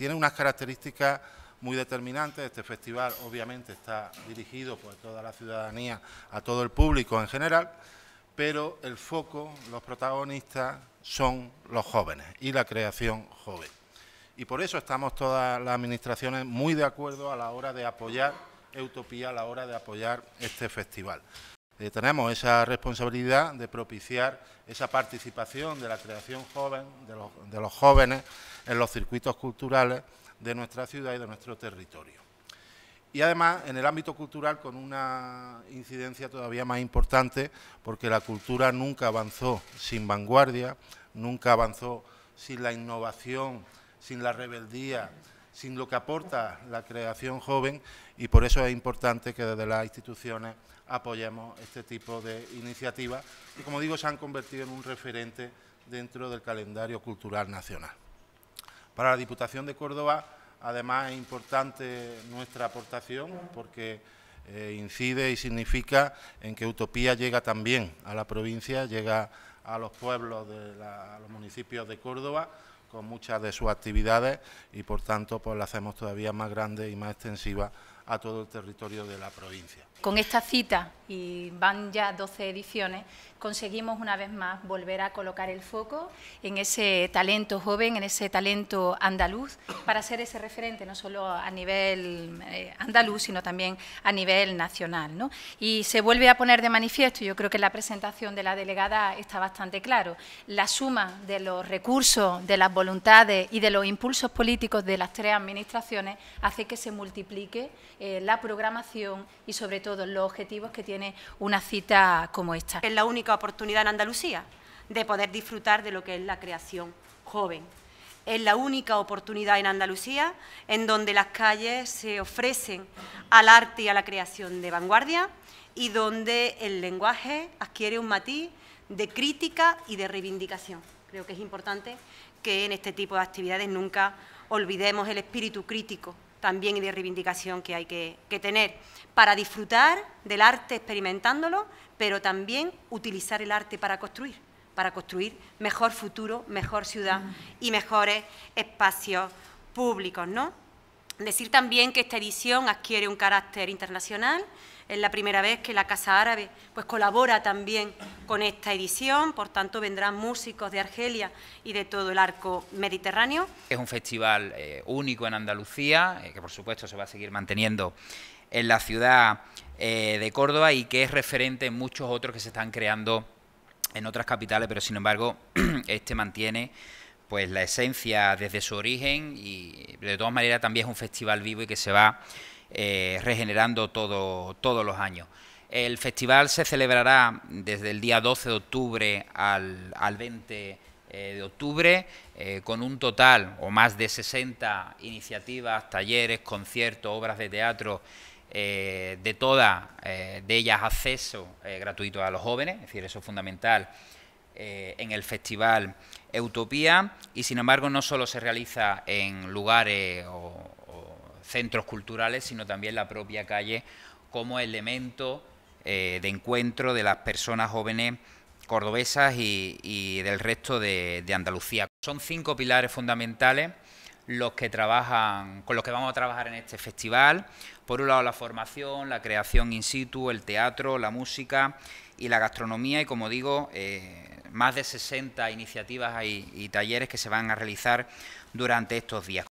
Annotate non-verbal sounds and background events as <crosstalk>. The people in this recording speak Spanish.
Tiene unas características muy determinantes. Este festival obviamente está dirigido por toda la ciudadanía, a todo el público en general, pero el foco, los protagonistas son los jóvenes y la creación joven. Y por eso estamos todas las administraciones muy de acuerdo a la hora de apoyar Utopía, a la hora de apoyar este festival. Eh, tenemos esa responsabilidad de propiciar esa participación de la creación joven, de los jóvenes en los circuitos culturales de nuestra ciudad y de nuestro territorio. Y además, en el ámbito cultural, con una incidencia todavía más importante, porque la cultura nunca avanzó sin vanguardia, nunca avanzó sin la innovación, sin la rebeldía, sin lo que aporta la creación joven y por eso es importante que desde las instituciones apoyemos este tipo de iniciativas que, como digo, se han convertido en un referente dentro del calendario cultural nacional. Para la Diputación de Córdoba, además, es importante nuestra aportación porque eh, incide y significa en que Utopía llega también a la provincia, llega a los pueblos, de a los municipios de Córdoba, con muchas de sus actividades y por tanto pues la hacemos todavía más grande y más extensiva a todo el territorio de la provincia. Con esta cita, y van ya 12 ediciones, conseguimos una vez más volver a colocar el foco en ese talento joven, en ese talento andaluz, para ser ese referente no solo a nivel eh, andaluz, sino también a nivel nacional. ¿no? Y se vuelve a poner de manifiesto, yo creo que la presentación de la delegada está bastante claro, la suma de los recursos, de las voluntades y de los impulsos políticos de las tres administraciones hace que se multiplique eh, la programación y sobre todo los objetivos que tiene una cita como esta. Es la única oportunidad en Andalucía de poder disfrutar de lo que es la creación joven. Es la única oportunidad en Andalucía en donde las calles se ofrecen al arte y a la creación de vanguardia y donde el lenguaje adquiere un matiz de crítica y de reivindicación. Creo que es importante que en este tipo de actividades nunca olvidemos el espíritu crítico también y de reivindicación que hay que, tener para disfrutar del arte experimentándolo, pero también utilizar el arte para construir, para construir mejor futuro, mejor ciudad mm. y mejores espacios públicos, ¿no? Decir también que esta edición adquiere un carácter internacional. Es la primera vez que la Casa Árabe pues, colabora también con esta edición, por tanto vendrán músicos de Argelia y de todo el arco mediterráneo. Es un festival eh, único en Andalucía, eh, que por supuesto se va a seguir manteniendo en la ciudad eh, de Córdoba y que es referente en muchos otros que se están creando en otras capitales, pero sin embargo <clears throat> este mantiene pues la esencia desde su origen y de todas maneras también es un festival vivo y que se va eh, regenerando todo, todos los años. El festival se celebrará desde el día 12 de octubre al, 20 eh, de octubre eh, con un total o más de 60 iniciativas, talleres, conciertos, obras de teatro de todas, de ellas acceso gratuito a los jóvenes, es decir, eso es fundamental eh, en el festival Utopía y sin embargo no solo se realiza en lugares o, centros culturales, sino también la propia calle como elemento eh, de encuentro de las personas jóvenes cordobesas y, del resto de, de Andalucía. Son cinco pilares fundamentales los que trabajan, con los que vamos a trabajar en este festival. Por un lado, la formación, la creación in situ, el teatro, la música y la gastronomía. Y como digo, eh, más de 60 iniciativas y talleres que se van a realizar durante estos días.